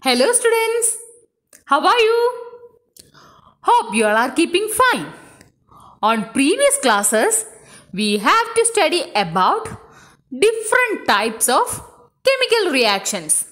Hello students, how are you? Hope you all are keeping fine. On previous classes, we have to study about different types of chemical reactions.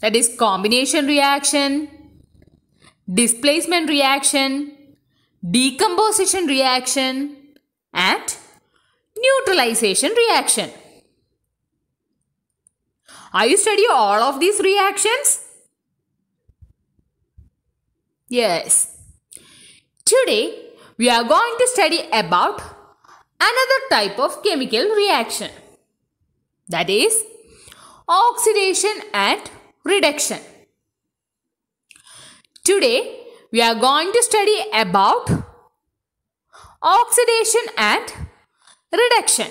That is combination reaction, displacement reaction, decomposition reaction and neutralization reaction. Are you study all of these reactions? Yes. Today, we are going to study about another type of chemical reaction. That is, oxidation and reduction. Today, we are going to study about oxidation and reduction.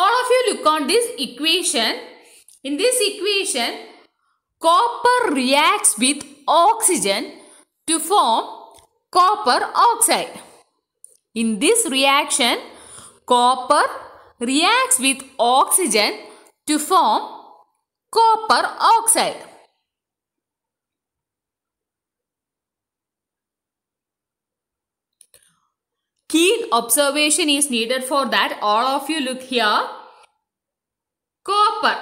all of you look on this equation. In this equation, copper reacts with oxygen to form copper oxide. In this reaction, copper reacts with oxygen to form copper oxide. Keen observation is needed for that. All of you look here. Copper.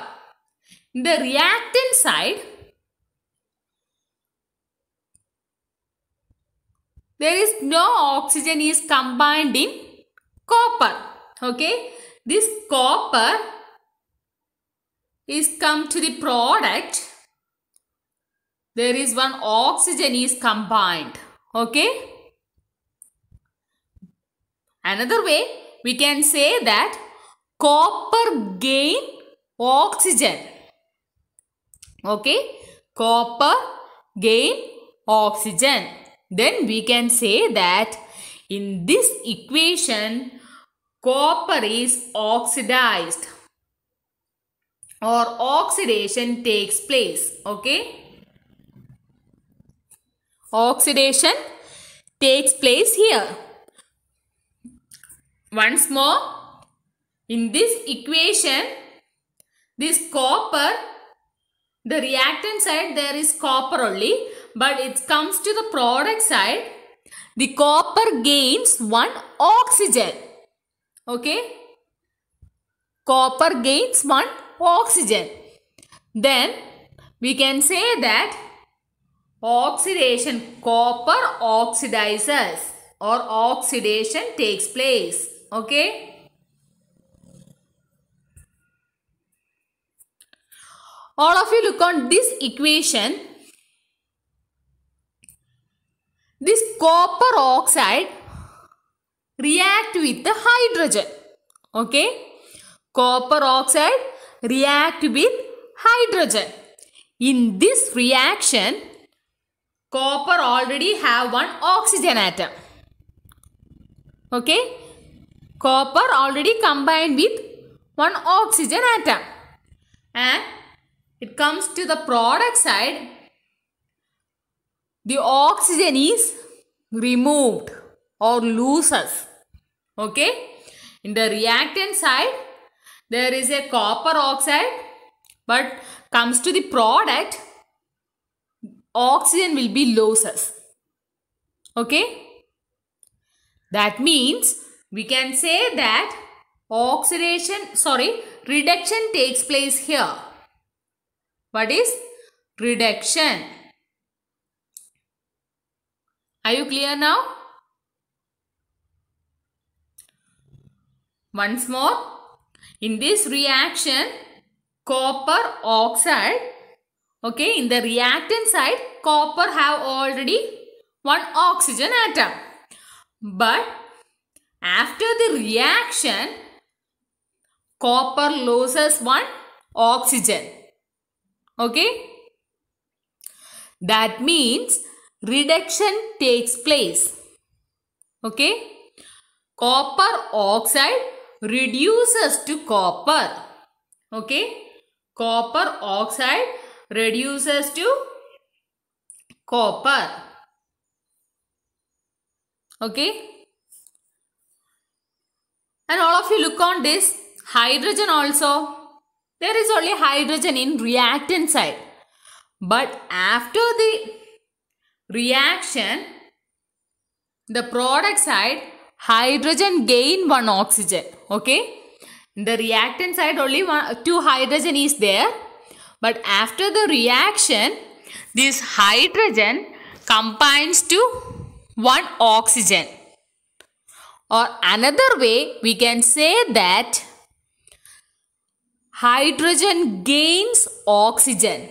the reactant side, there is no oxygen is combined in copper okay this copper is come to the product there is one oxygen is combined okay Another way we can say that copper gain oxygen. Okay. Copper gain oxygen. Then we can say that in this equation copper is oxidized or oxidation takes place. Okay. Oxidation takes place here. Once more, in this equation, this copper, the reactant side there is copper only, but it comes to the product side, the copper gains one oxygen. Okay, copper gains one oxygen. Then we can say that oxidation copper oxidizes or oxidation takes place. Okay? All of you look on this equation. This copper oxide react with the hydrogen. Okay? Copper oxide react with hydrogen. In this reaction, copper already have one oxygen atom. Okay? copper already combined with one oxygen atom and it comes to the product side the oxygen is removed or loses okay in the reactant side there is a copper oxide but comes to the product oxygen will be loses okay that means we can say that oxidation, sorry, reduction takes place here. What is reduction? Are you clear now? Once more, in this reaction, copper oxide, okay, in the reactant side, copper have already one oxygen atom. But after the reaction, copper loses one oxygen. Okay? That means reduction takes place. Okay? Copper oxide reduces to copper. Okay? Copper oxide reduces to copper. Okay? And all of you look on this hydrogen also. There is only hydrogen in reactant side. But after the reaction, the product side, hydrogen gain one oxygen. Okay. In the reactant side only one, two hydrogen is there. But after the reaction, this hydrogen combines to one oxygen. Or another way we can say that hydrogen gains oxygen.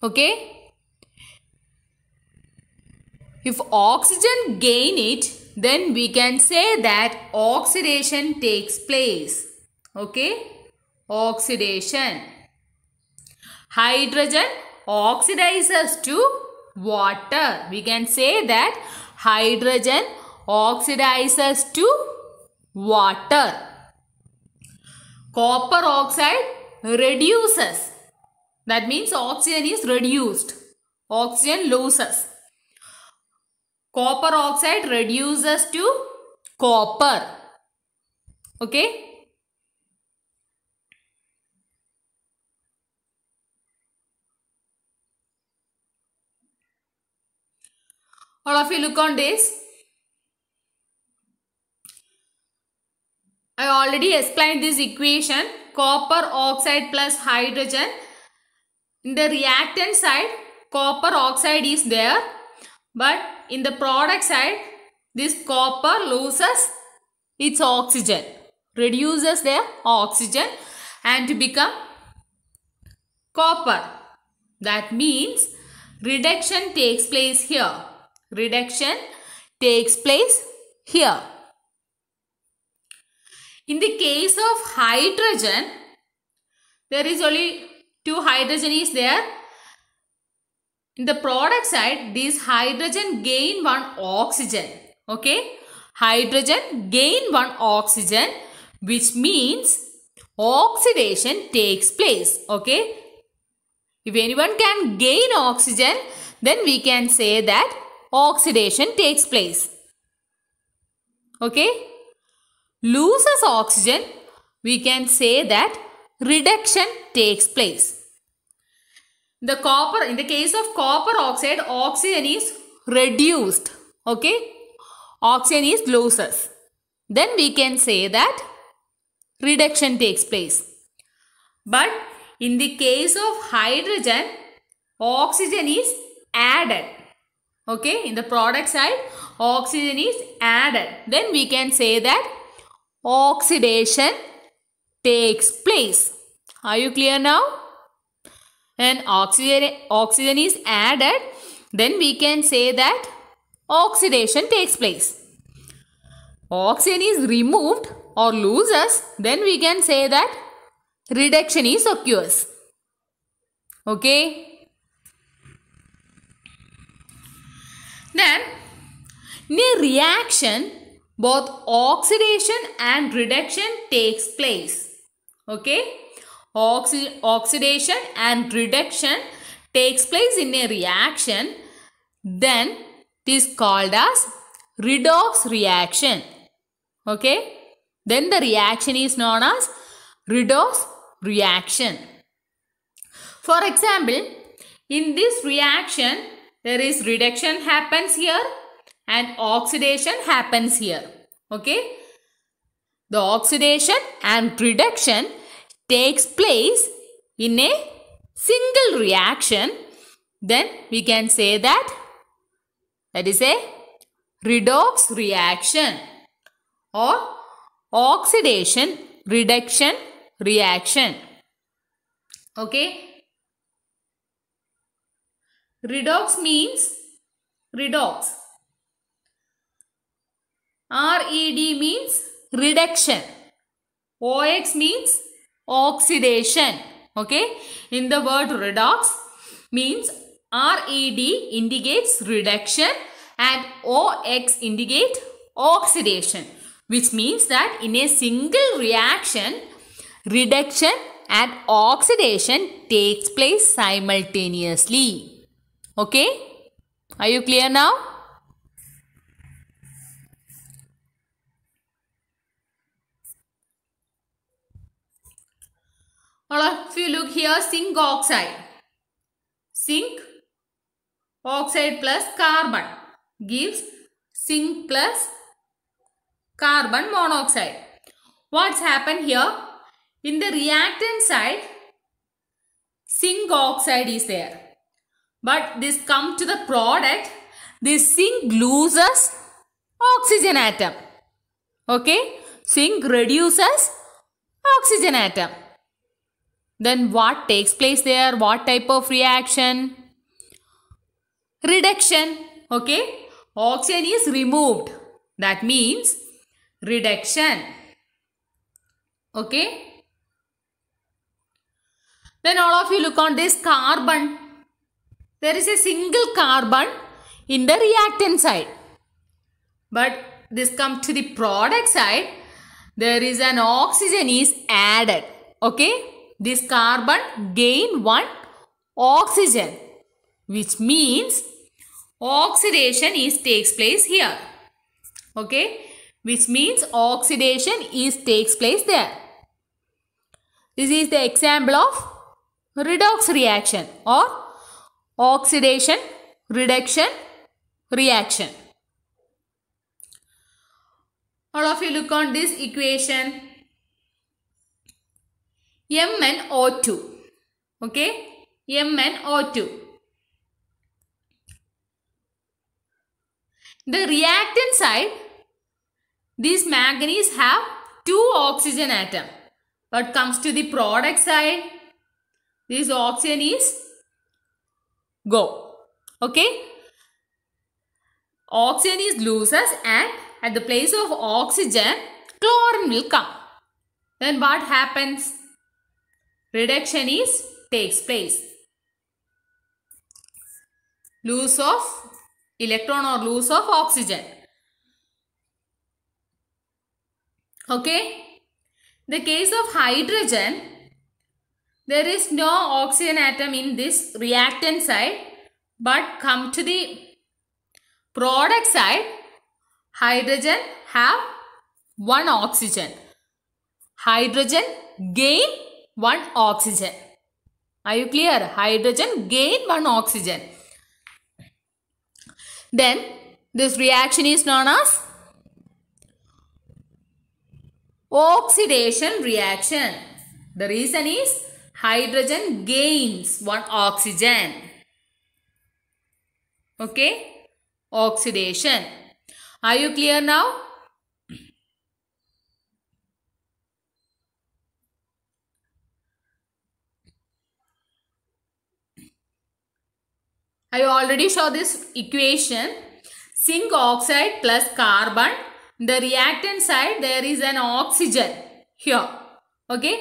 Okay? If oxygen gain it, then we can say that oxidation takes place. Okay? Oxidation. Hydrogen oxidizes to water. We can say that hydrogen oxidizes to water. Copper oxide reduces. That means oxygen is reduced. Oxygen loses. Copper oxide reduces to copper. Okay. All of you look on this. I already explained this equation copper oxide plus hydrogen. In the reactant side copper oxide is there but in the product side this copper loses its oxygen reduces their oxygen and to become copper. That means reduction takes place here. Reduction takes place here. In the case of hydrogen, there is only two hydrogen is there. In the product side, this hydrogen gain one oxygen. Okay. Hydrogen gain one oxygen which means oxidation takes place. Okay. If anyone can gain oxygen, then we can say that oxidation takes place. Okay loses oxygen, we can say that reduction takes place. The copper, in the case of copper oxide, oxygen is reduced. Okay, oxygen is loses. Then we can say that reduction takes place. But in the case of hydrogen, oxygen is added. Okay, in the product side, oxygen is added. Then we can say that oxidation takes place. Are you clear now? When oxygen, oxygen is added, then we can say that oxidation takes place. Oxygen is removed or loses, then we can say that reduction is occurs. Okay. Then, in a reaction, both oxidation and reduction takes place. Okay. Oxi oxidation and reduction takes place in a reaction. Then it is called as redox reaction. Okay. Then the reaction is known as redox reaction. For example, in this reaction, there is reduction happens here and oxidation happens here. Okay. The oxidation and reduction takes place in a single reaction. Then we can say that that is a redox reaction or oxidation reduction reaction. Okay. Redox means redox red means reduction ox means oxidation okay in the word redox means red indicates reduction and ox indicate oxidation which means that in a single reaction reduction and oxidation takes place simultaneously okay are you clear now Now if you look here zinc oxide. Zinc oxide plus carbon gives zinc plus carbon monoxide. What's happened here? In the reactant side, zinc oxide is there. But this come to the product, this zinc loses oxygen atom. Okay, zinc reduces oxygen atom. Then what takes place there? What type of reaction? Reduction. Okay. Oxygen is removed. That means reduction. Okay. Then all of you look on this carbon. There is a single carbon in the reactant side. But this comes to the product side. There is an oxygen is added. Okay this carbon gain one oxygen which means oxidation is takes place here okay which means oxidation is takes place there this is the example of redox reaction or oxidation reduction reaction all of you look on this equation MnO2. Okay, MnO2. The reactant side, these manganese have two oxygen atom. But comes to the product side, this oxygen is go. Okay. Oxygen is loses and at the place of oxygen, chlorine will come. Then what happens? reduction is takes place. Loss of electron or loss of oxygen. Okay. The case of hydrogen, there is no oxygen atom in this reactant side but come to the product side, hydrogen have one oxygen. Hydrogen gain one oxygen. Are you clear? Hydrogen gain one oxygen. Then this reaction is known as oxidation reaction. The reason is hydrogen gains one oxygen. Okay? Oxidation. Are you clear now? I already saw this equation. Zinc oxide plus carbon. The reactant side there is an oxygen here. Okay.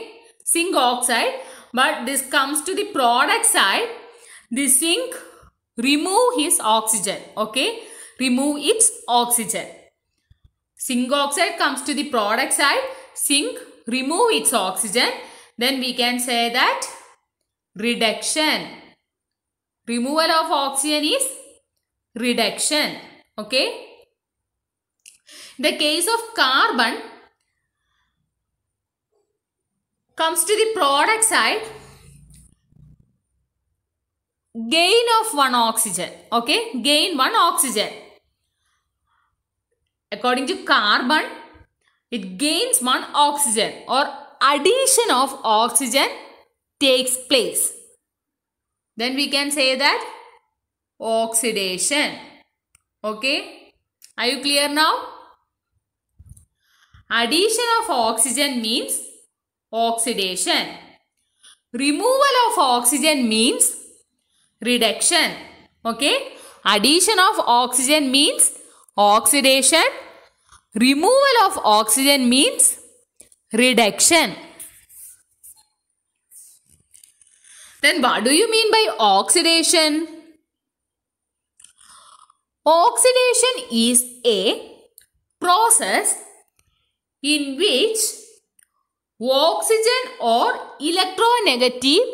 Zinc oxide. But this comes to the product side. The zinc remove his oxygen. Okay. Remove its oxygen. Zinc oxide comes to the product side. Zinc remove its oxygen. Then we can say that reduction Removal of oxygen is reduction. Okay. the case of carbon comes to the product side gain of one oxygen okay gain one oxygen according to carbon it gains one oxygen or addition of oxygen takes place then we can say that oxidation. Okay. Are you clear now? Addition of oxygen means oxidation. Removal of oxygen means reduction. Okay. Addition of oxygen means oxidation. Removal of oxygen means reduction. Then what do you mean by oxidation? Oxidation is a process in which oxygen or electronegative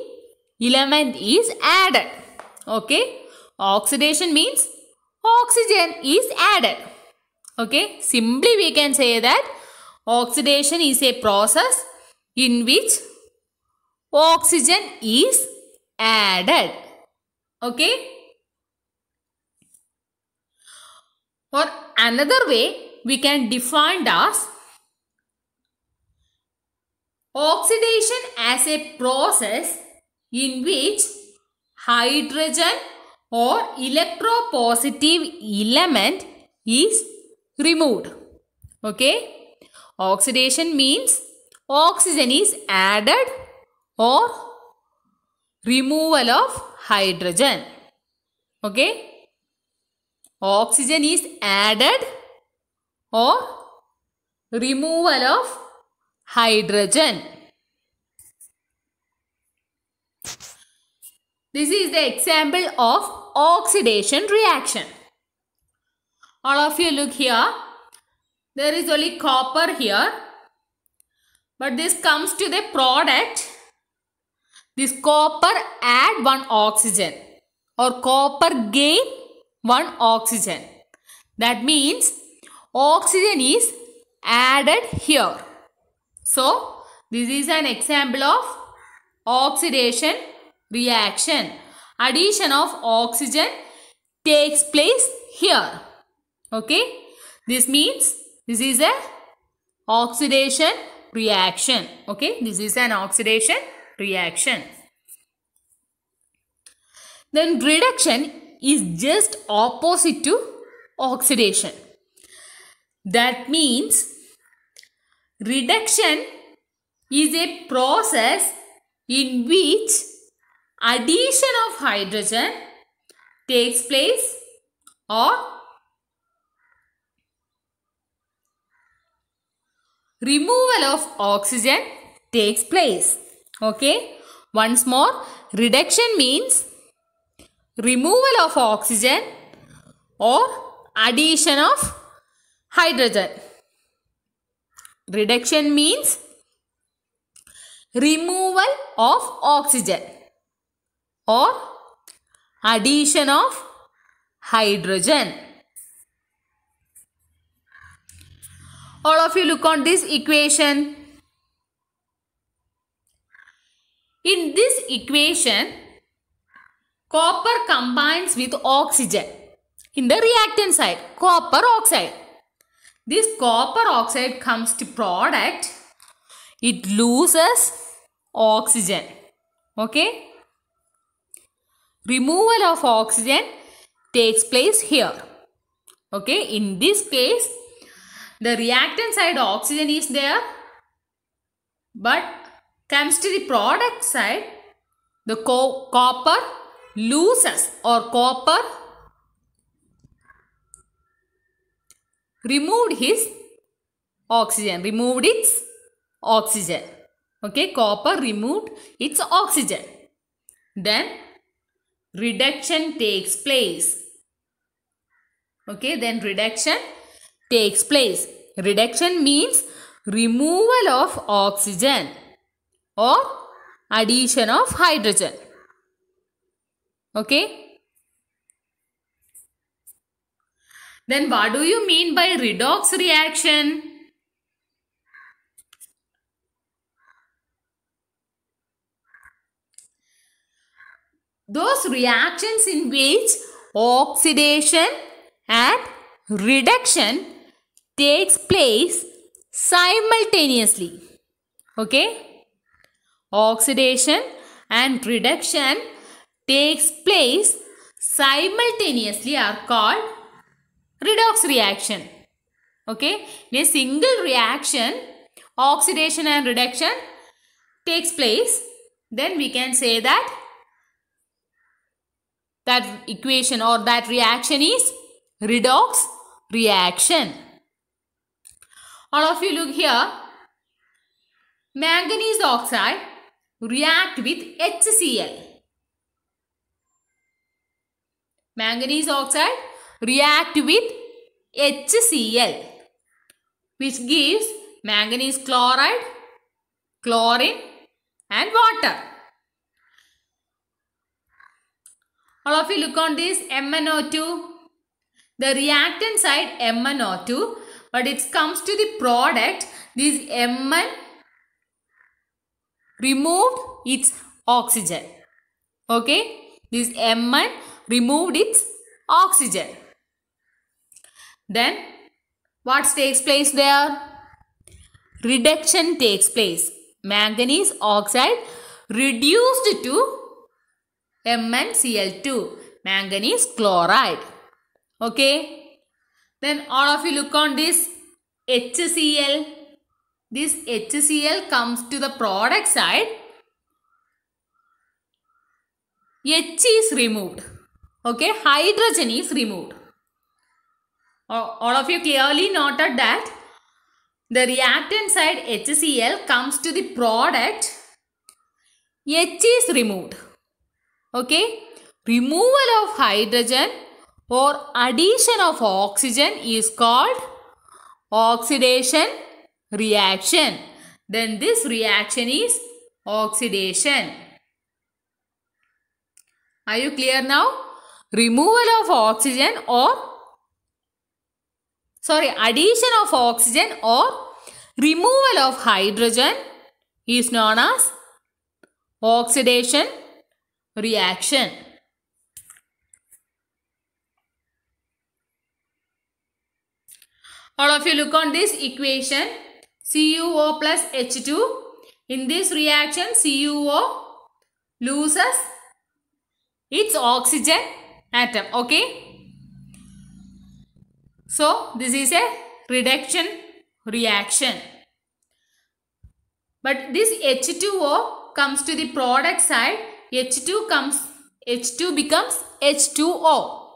element is added. Okay. Oxidation means oxygen is added. Okay. Simply we can say that oxidation is a process in which oxygen is added. Okay. Or another way we can define as oxidation as a process in which hydrogen or electropositive element is removed. Okay. Oxidation means oxygen is added or removal of hydrogen. Okay. Oxygen is added or removal of hydrogen. This is the example of oxidation reaction. All of you look here. There is only copper here. But this comes to the product this copper add one oxygen or copper gain one oxygen. That means oxygen is added here. So this is an example of oxidation reaction. Addition of oxygen takes place here. Okay. This means this is a oxidation reaction. Okay. This is an oxidation reaction. Then reduction is just opposite to oxidation. That means reduction is a process in which addition of hydrogen takes place or removal of oxygen takes place. Okay. Once more, reduction means removal of oxygen or addition of hydrogen. Reduction means removal of oxygen or addition of hydrogen. All of you look on this equation. In this equation, copper combines with oxygen in the reactant side, copper oxide. This copper oxide comes to product, it loses oxygen. Okay? Removal of oxygen takes place here. Okay, in this case, the reactant side oxygen is there, but Comes to the product side, the co copper loses or copper removed his oxygen, removed its oxygen. Okay, copper removed its oxygen. Then reduction takes place. Okay, then reduction takes place. Reduction means removal of oxygen or addition of hydrogen. Okay. Then what do you mean by redox reaction? Those reactions in which oxidation and reduction takes place simultaneously. Okay. Oxidation and reduction takes place simultaneously are called redox reaction. Okay. In a single reaction, oxidation and reduction takes place. Then we can say that that equation or that reaction is redox reaction. All of you look here. Manganese oxide react with HCl. Manganese oxide react with HCl which gives manganese chloride, chlorine and water. All of you look on this MnO2. The reactant side MnO2 but it comes to the product this Mn removed its oxygen. Okay, this M1 removed its oxygen. Then what takes place there? Reduction takes place. Manganese oxide reduced to MnCl2, manganese chloride. Okay. Then all of you look on this HCl this HCl comes to the product side. H is removed. Okay, hydrogen is removed. All of you clearly noted that the reactant side HCl comes to the product. H is removed. Okay, removal of hydrogen or addition of oxygen is called oxidation reaction. Then this reaction is oxidation. Are you clear now? Removal of oxygen or sorry addition of oxygen or removal of hydrogen is known as oxidation reaction. All of you look on this equation. CuO plus H2. In this reaction, CuO loses its oxygen atom. Okay. So, this is a reduction reaction. But this H2O comes to the product side. H2 comes, H2 becomes H2O.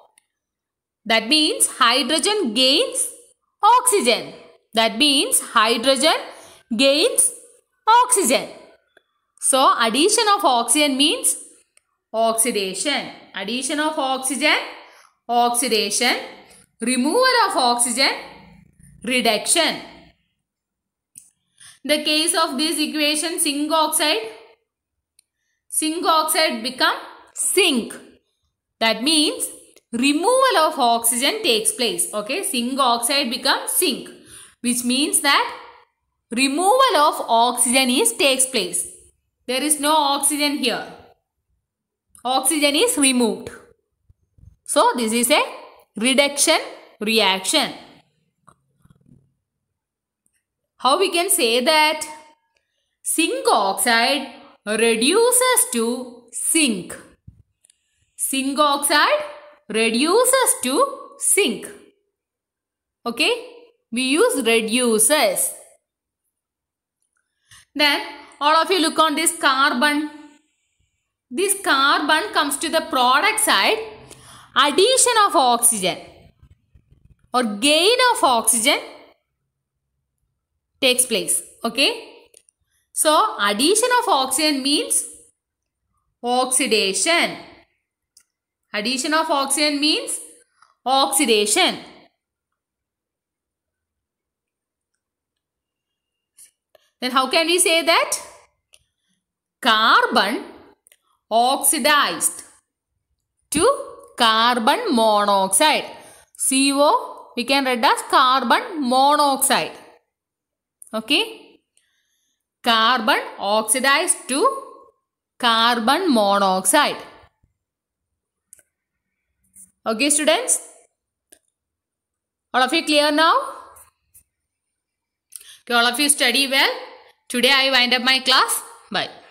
That means hydrogen gains oxygen. That means hydrogen gains oxygen. So addition of oxygen means oxidation. Addition of oxygen, oxidation. Removal of oxygen, reduction. The case of this equation zinc oxide, zinc oxide become zinc. That means removal of oxygen takes place. Okay, zinc oxide becomes zinc which means that removal of oxygen is takes place. There is no oxygen here. Oxygen is removed. So this is a reduction reaction. How we can say that zinc oxide reduces to zinc. Zinc oxide reduces to zinc. Okay. We use reduces. Then all of you look on this carbon. This carbon comes to the product side. Addition of oxygen or gain of oxygen takes place. Okay. So, addition of oxygen means oxidation. Addition of oxygen means oxidation. Then how can we say that? Carbon oxidized to carbon monoxide. CO we can reduce as carbon monoxide. Okay. Carbon oxidized to carbon monoxide. Okay students. All of you clear now? Okay, all of you study well. Today I wind up my class. Bye.